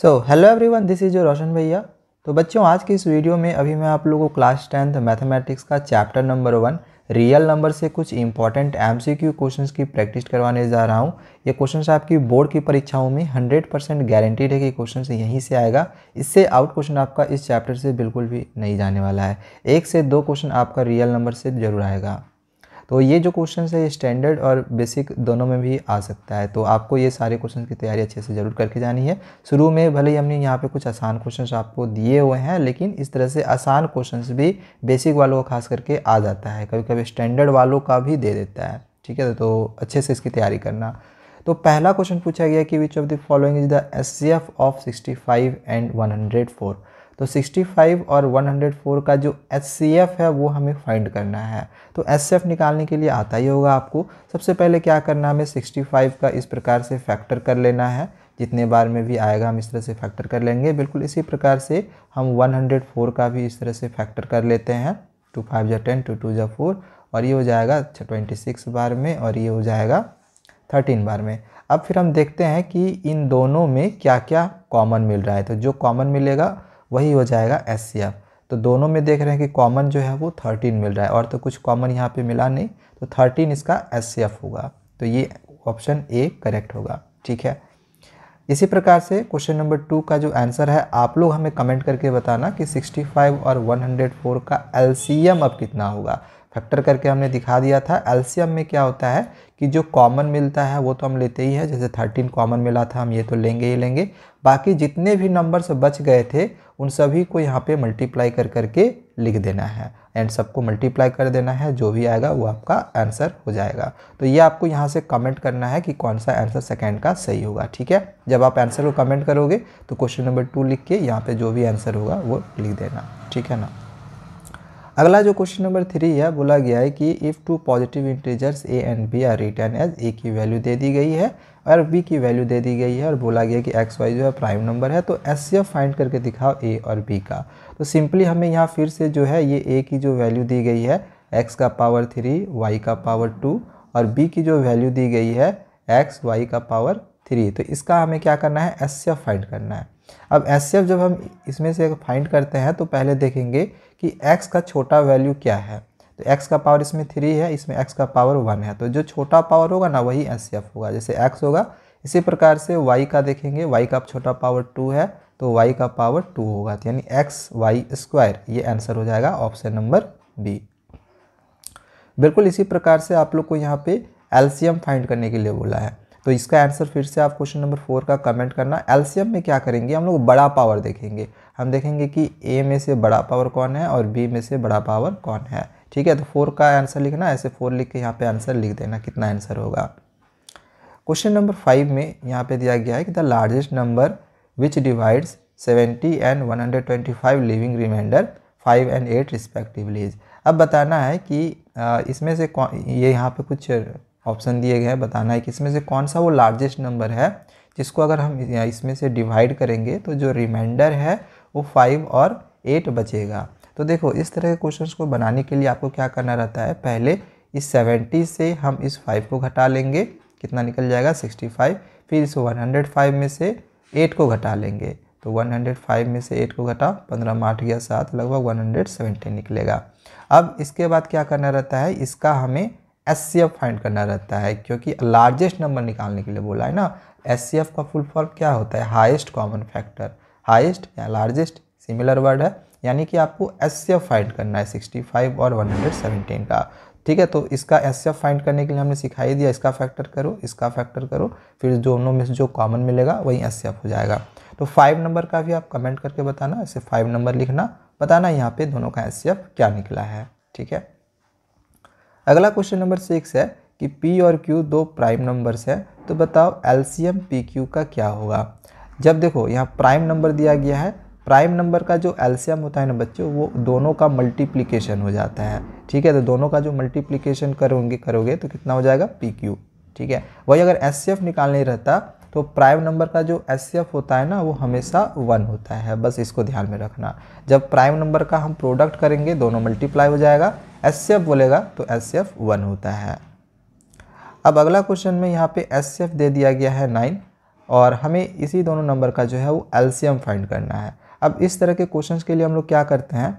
so hello everyone this is your Roshan भैया तो बच्चों आज की इस वीडियो में अभी मैं आप लोगों को क्लास टेंथ मैथमेटिक्स का chapter number one real number से कुछ important M C Q question की प्रैक्टिस करवाने जा रहा हूँ ये क्वेश्चन आपकी बोर्ड की परीक्षाओं में हंड्रेड परसेंट गारंटीड है कि क्वेश्चन यहीं से आएगा इससे आउट क्वेश्चन आपका इस चैप्टर से बिल्कुल भी नहीं जाने वाला है एक से दो क्वेश्चन आपका रियल नंबर से जरूर आएगा तो ये जो क्वेश्चन है ये स्टैंडर्ड और बेसिक दोनों में भी आ सकता है तो आपको ये सारे क्वेश्चन की तैयारी अच्छे से ज़रूर करके जानी है शुरू में भले ही हमने यहाँ पे कुछ आसान क्वेश्चन आपको दिए हुए हैं लेकिन इस तरह से आसान क्वेश्चन भी बेसिक वालों का खास करके आ जाता है कभी कभी स्टैंडर्ड वालों का भी दे देता है ठीक है तो अच्छे से इसकी तैयारी करना तो पहला क्वेश्चन पूछा गया कि which of the following is the H C F of sixty five and one hundred four तो 65 और 104 का जो एस है वो हमें फाइंड करना है तो एस निकालने के लिए आता ही होगा आपको सबसे पहले क्या करना हमें 65 का इस प्रकार से फैक्टर कर लेना है जितने बार में भी आएगा हम इस तरह से फैक्टर कर लेंगे बिल्कुल इसी प्रकार से हम 104 का भी इस तरह से फैक्टर कर लेते हैं टू फाइव या टेन टू टू जा फोर और ये हो जाएगा ट्वेंटी सिक्स बार में और ये हो जाएगा थर्टीन बार में अब फिर हम देखते हैं कि इन दोनों में क्या क्या कॉमन मिल रहा है तो जो कॉमन मिलेगा वही हो जाएगा एस तो दोनों में देख रहे हैं कि कॉमन जो है वो थर्टीन मिल रहा है और तो कुछ कॉमन यहाँ पे मिला नहीं तो थर्टीन इसका एस होगा तो ये ऑप्शन ए करेक्ट होगा ठीक है इसी प्रकार से क्वेश्चन नंबर टू का जो आंसर है आप लोग हमें कमेंट करके बताना कि 65 और 104 का एलसीएम अब कितना होगा फैक्टर करके हमने दिखा दिया था एल्सियम में क्या होता है कि जो कॉमन मिलता है वो तो हम लेते ही है जैसे थर्टीन कॉमन मिला था हम ये तो लेंगे ही लेंगे बाकी जितने भी नंबर्स बच गए थे उन सभी को यहाँ पे मल्टीप्लाई कर करके लिख देना है एंड सबको मल्टीप्लाई कर देना है जो भी आएगा वो आपका आंसर हो जाएगा तो ये आपको यहाँ से कमेंट करना है कि कौन सा आंसर सेकेंड का सही होगा ठीक है जब आप आंसर को कमेंट करोगे तो क्वेश्चन नंबर टू लिख के यहाँ पे जो भी आंसर होगा वो लिख देना ठीक है ना अगला जो क्वेश्चन नंबर थ्री है बोला गया है कि if two positive integers a and b are written as a की वैल्यू दे दी गई है और बी की वैल्यू दे दी गई है और बोला गया कि एक्स वाई जो है प्राइम नंबर है तो एस सी फाइंड करके दिखाओ ए और बी का तो सिंपली हमें यहाँ फिर से जो है ये ए की जो वैल्यू दी गई है एक्स का पावर थ्री वाई का पावर टू और बी की जो वैल्यू दी गई है एक्स वाई का पावर थ्री तो इसका हमें क्या करना है एस सी एफ फाइंड करना है अब एस एफ जब हम इसमें से फाइंड करते हैं तो पहले देखेंगे कि x का छोटा वैल्यू क्या है तो x का पावर इसमें थ्री है इसमें x का पावर वन है तो जो छोटा पावर होगा ना वही एस होगा जैसे x होगा इसी प्रकार से y का देखेंगे y का छोटा पावर टू है तो y का पावर टू होगा तो यानी एक्स वाई स्क्वायर ये आंसर हो जाएगा ऑप्शन नंबर बी बिल्कुल इसी प्रकार से आप लोग को यहाँ पे एल्शियम फाइंड करने के लिए बोला है तो इसका आंसर फिर से आप क्वेश्चन नंबर फोर का कमेंट करना एल्सियम में क्या करेंगे हम लोग बड़ा पावर देखेंगे हम देखेंगे कि ए में से बड़ा पावर कौन है और बी में से बड़ा पावर कौन है ठीक है तो फोर का आंसर लिखना ऐसे फोर लिख के यहाँ पे आंसर लिख देना कितना आंसर होगा क्वेश्चन नंबर फाइव में यहाँ पे दिया गया है कि the largest number which divides seventy and one hundred twenty five leaving remainder five and eight respectively अब बताना है कि इसमें से कौन ये यहाँ पे कुछ ऑप्शन दिए गए हैं बताना है कि इसमें से कौन सा वो लार्जेस्ट नंबर है जिसको अगर हम इसमें से डिवाइड करेंगे तो जो रिमाइंडर है वो फाइव और एट बचेगा तो देखो इस तरह के क्वेश्चंस को बनाने के लिए आपको क्या करना रहता है पहले इस सेवेंटी से हम इस फाइव को घटा लेंगे कितना निकल जाएगा सिक्सटी फाइव फिर इस वन हंड्रेड फाइव में से एट को घटा लेंगे तो वन हंड्रेड फाइव में से एट को घटा पंद्रह में आठ गया सात लगभग वन हंड्रेड सेवेंटी निकलेगा अब इसके बाद क्या करना रहता है इसका हमें एस सी एफ फाइंड करना रहता है क्योंकि लार्जेस्ट नंबर निकालने के लिए बोला है ना एस सी एफ का फुल फॉर्म क्या होता है हाइस्ट कॉमन फैक्टर हाइस्ट या लार्जेस्ट सिमिलर वर्ड है यानी कि आपको एस सी एफ फाइंड करना है सिक्सटी फाइव और वन हंड्रेड का ठीक है तो इसका एस सी एफ फाइंड करने के लिए हमने सिखाई दिया इसका फैक्टर करो इसका फैक्टर करो फिर दोनों में से जो कॉमन मिलेगा वही एस सी एफ हो जाएगा तो फाइव नंबर का भी आप कमेंट करके बताना इसे फाइव नंबर लिखना बताना यहाँ पे दोनों का एस सी एफ क्या निकला है ठीक है अगला क्वेश्चन नंबर सिक्स है कि P और Q दो प्राइम नंबर्स हैं तो बताओ एल सी पी क्यू का क्या होगा जब देखो यहाँ प्राइम नंबर दिया गया है प्राइम नंबर का जो एल होता है ना बच्चों वो दोनों का मल्टीप्लीकेशन हो जाता है ठीक है तो दोनों का जो मल्टीप्लीकेशन करोगे करोगे तो कितना हो जाएगा पी क्यू ठीक है वही अगर एस सी एफ निकालने रहता तो प्राइम नंबर का जो एस होता है ना वो हमेशा वन होता है बस इसको ध्यान में रखना जब प्राइम नंबर का हम प्रोडक्ट करेंगे दोनों मल्टीप्लाई हो जाएगा एस बोलेगा तो एस वन होता है अब अगला क्वेश्चन में यहाँ पे एस दे दिया गया है नाइन और हमें इसी दोनों नंबर का जो है वो एल्शियम फाइंड करना है अब इस तरह के क्वेश्चंस के लिए हम लोग क्या करते हैं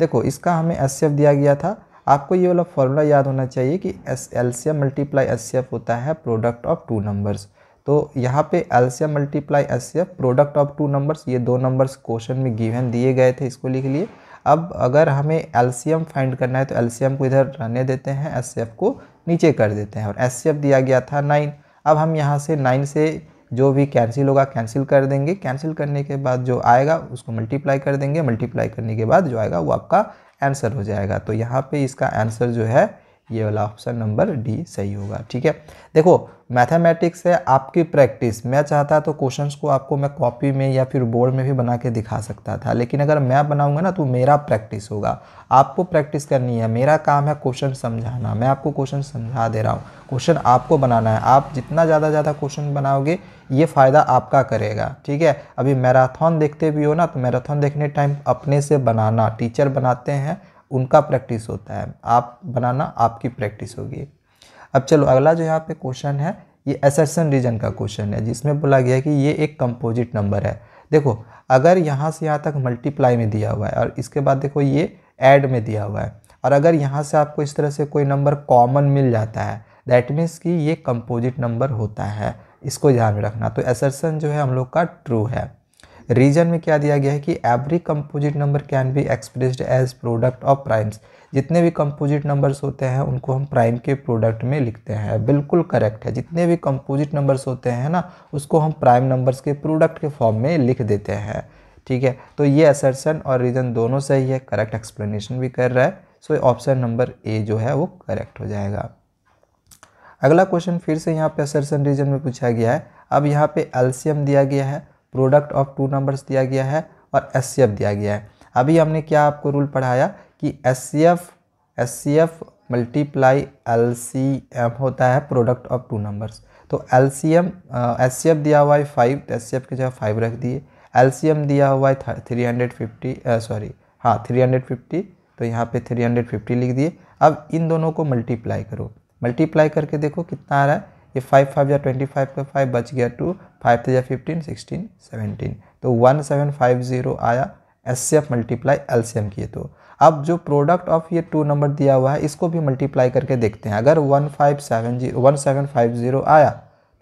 देखो इसका हमें एस दिया गया था आपको ये वाला फॉर्मूला याद होना चाहिए कि एस एल्शियम मल्टीप्लाई एस होता है प्रोडक्ट ऑफ टू नंबर्स तो यहाँ पे L C M multiply F product of two numbers ये दो नंबर्स क्वेश्चन में गिवन दिए गए थे इसको लिख लिए अब अगर हमें एल्सियम फाइंड करना है तो एम को इधर रहने देते हैं एस को नीचे कर देते हैं और एस दिया गया था नाइन अब हम यहाँ से नाइन से जो भी कैंसिल होगा कैंसिल कर देंगे कैंसिल करने के बाद जो आएगा उसको मल्टीप्लाई कर देंगे मल्टीप्लाई करने के बाद जो आएगा वो आपका आंसर हो जाएगा तो यहाँ पे इसका आंसर जो है ये वाला ऑप्शन नंबर डी सही होगा ठीक है देखो मैथमेटिक्स है आपकी प्रैक्टिस मैं चाहता तो क्वेश्चंस को आपको मैं कॉपी में या फिर बोर्ड में भी बना के दिखा सकता था लेकिन अगर मैं बनाऊंगा ना तो मेरा प्रैक्टिस होगा आपको प्रैक्टिस करनी है मेरा काम है क्वेश्चन समझाना मैं आपको क्वेश्चन समझा दे रहा हूँ क्वेश्चन आपको बनाना है आप जितना ज़्यादा ज़्यादा क्वेश्चन बनाओगे ये फ़ायदा आपका करेगा ठीक है अभी मैराथन देखते भी हो ना तो मैराथन देखने टाइम अपने से बनाना टीचर बनाते हैं उनका प्रैक्टिस होता है आप बनाना आपकी प्रैक्टिस होगी अब चलो अगला जो यहाँ पे क्वेश्चन है ये एसेसन रीजन का क्वेश्चन है जिसमें बोला गया कि ये एक कंपोजिट नंबर है देखो अगर यहाँ से यहाँ तक मल्टीप्लाई में दिया हुआ है और इसके बाद देखो ये एड में दिया हुआ है और अगर यहाँ से आपको इस तरह से कोई नंबर कॉमन मिल जाता है दैट मीन्स कि ये कंपोजिट नंबर होता है इसको ध्यान में रखना तो एसर्सन जो है हम लोग का ट्रू है रीजन में क्या दिया गया है कि every composite number can be expressed as product of primes जितने भी कंपोजिट नंबर्स होते हैं उनको हम प्राइम के प्रोडक्ट में लिखते हैं बिल्कुल करेक्ट है जितने भी कंपोजिट नंबर्स होते हैं ना उसको हम प्राइम नंबर्स के प्रोडक्ट के फॉर्म में लिख देते हैं ठीक है तो ये असर्सन और रीज़न दोनों सही है करेक्ट एक्सप्लेनेशन भी कर रहा है सो ऑप्शन नंबर ए जो है वो करेक्ट हो जाएगा अगला क्वेश्चन फिर से यहाँ पे असर्सन रीजन में पूछा गया है अब यहाँ पे एल्शियम दिया गया है प्रोडक्ट ऑफ टू नंबर्स दिया गया है और एस दिया गया है अभी हमने क्या आपको रूल पढ़ाया कि H C F multiply L होता है प्रोडक्ट ऑफ टू नंबर्स तो L C M H C F दिया हुआ है फाइव तो एस सी एफ की जगह फाइव रख दिए एल सी एम दिया हुआ है थ्री हंड्रेड फिफ्टी सॉरी हाँ थ्री हंड्रेड फिफ्टी तो यहाँ पे थ्री हंड्रेड फिफ्टी लिख दिए अब इन दोनों को मल्टीप्लाई करो मल्टीप्लाई करके देखो कितना आ रहा है ये फाइव फाइव या ट्वेंटी फाइव का फाइव बच गया टू फाइव थ्री या फिफ्टीन सिक्सटीन सेवनटीन तो वन सेवन फाइव ज़ीरो आया H C F multiply L C M किए तो अब जो प्रोडक्ट ऑफ ये टू नंबर दिया हुआ है इसको भी मल्टीप्लाई करके देखते हैं अगर one five seven zero one seven five zero आया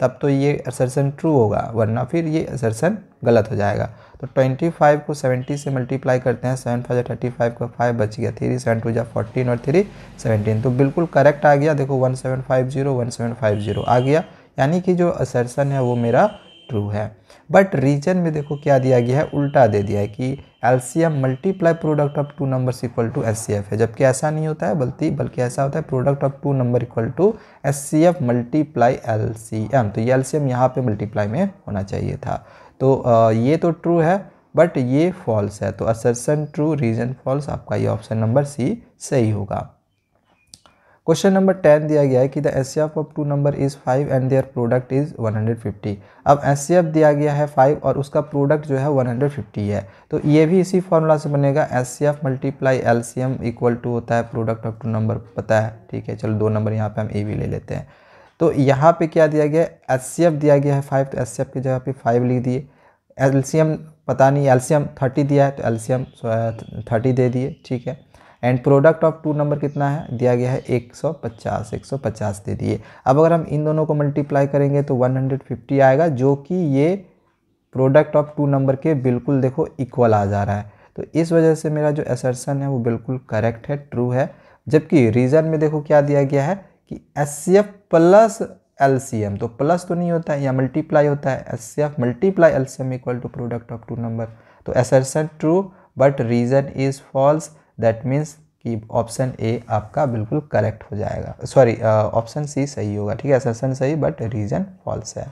तब तो ये असरसन ट्रू होगा वरना फिर ये असरसन गलत हो जाएगा तो 25 को 70 से मल्टीप्लाई करते हैं सेवन फाइव थर्टी फाइव का फाइव बच गया थ्री सेवन टू जा फोर्टीन और थ्री सेवनटीन तो बिल्कुल करेक्ट आ गया देखो one seven five zero one seven five zero आ गया यानी कि जो असरसन है वो मेरा ट्रू है बट रीजन में देखो क्या दिया गया है उल्टा दे दिया है कि M multiply product of two numbers equal to H है जबकि ऐसा नहीं होता है बल्कि बल्कि ऐसा होता है product of two number equal to H C F multiply L C M तो ये एल सी एम यहाँ पर मल्टीप्लाई में होना चाहिए था तो ये तो ट्रू है बट ये फॉल्स है तो असरसन ट्रू रीजन फॉल्स आपका ये ऑप्शन नंबर सी सही होगा क्वेश्चन नंबर टेन दिया गया है कि the H C F of two number is five and their product is 150 अब एस सी एफ दिया गया है फाइव और उसका प्रोडक्ट जो है 150 है तो ये भी इसी फार्मूला से बनेगा H C F multiply L C M equal to होता है प्रोडक्ट ऑफ टू नंबर पता है ठीक है चलो दो नंबर यहाँ पर हम ए भी ले लेते हैं तो यहाँ पे क्या दिया गया है एस सी एफ दिया गया है फाइव तो एस सी एफ की जगह पे फाइव लिख दिए एल सी एम पता नहीं एल सी एम थर्टी दिया है तो एल सी एम थर्टी दे दिए ठीक है and product of two number कितना है दिया गया है 150 150 दे दिए अब अगर हम इन दोनों को मल्टीप्लाई करेंगे तो 150 आएगा जो कि ये प्रोडक्ट ऑफ टू नंबर के बिल्कुल देखो इक्वल आ जा रहा है तो इस वजह से मेरा जो एसर्सन है वो बिल्कुल करेक्ट है ट्रू है जबकि रीज़न में देखो क्या दिया गया है कि एस प्लस एल तो प्लस तो नहीं होता है या मल्टीप्लाई होता है H multiply L equal to product of two number तो assertion true but reason is false that means कि ऑप्शन ए आपका बिल्कुल करेक्ट हो जाएगा सॉरी ऑप्शन सी सही होगा ठीक है सेशन सही बट रीजन फॉल्स है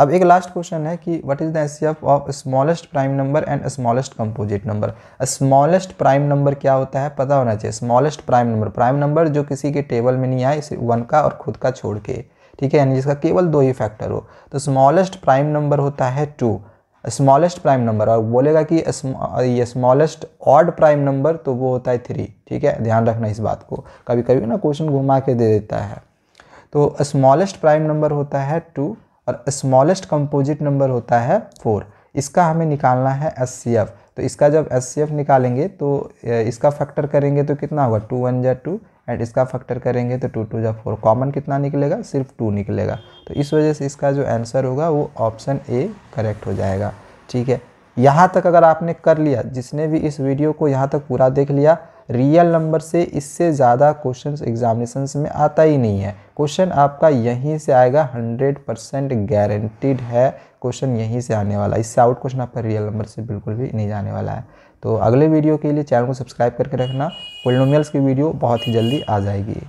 अब एक लास्ट क्वेश्चन है कि what is the H of smallest prime number and smallest composite number smallest prime number क्या होता है पता होना चाहिए smallest prime number prime number जो किसी के टेबल में नहीं आए वन का और खुद का छोड़ के ठीक है यानी जिसका केवल दो ही फैक्टर हो तो स्मॉलेस्ट प्राइम नंबर होता है टू स्मॉलेस्ट प्राइम नंबर और बोलेगा कि ये स्मॉलेस्ट ऑड प्राइम नंबर तो वो होता है थ्री ठीक है ध्यान रखना इस बात को कभी कभी ना क्वेश्चन घुमा के दे देता है तो स्मॉलेस्ट प्राइम नंबर होता है टू और स्मॉलेस्ट कंपोजिट नंबर होता है फोर इसका हमें निकालना है एस सी एफ तो इसका जब एस सी एफ निकालेंगे तो इसका फैक्टर करेंगे तो कितना होगा टू वन जै टू एंड इसका फैक्टर करेंगे तो टू टू या फोर कॉमन कितना निकलेगा सिर्फ टू निकलेगा तो इस वजह से इसका जो आंसर होगा वो ऑप्शन ए करेक्ट हो जाएगा ठीक है यहाँ तक अगर आपने कर लिया जिसने भी इस वीडियो को यहाँ तक पूरा देख लिया रियल नंबर से इससे ज़्यादा क्वेश्चन एग्जामिनेशन में आता ही नहीं है क्वेश्चन आपका यहीं से आएगा हंड्रेड परसेंट गारंटीड है क्वेश्चन यहीं से आने वाला इससे आउट क्वेश्चन आपका रियल नंबर से बिल्कुल भी नहीं जाने वाला है तो अगले वीडियो के लिए चैनल को सब्सक्राइब करके रखना पोलिनोमियल्स की वीडियो बहुत ही जल्दी आ जाएगी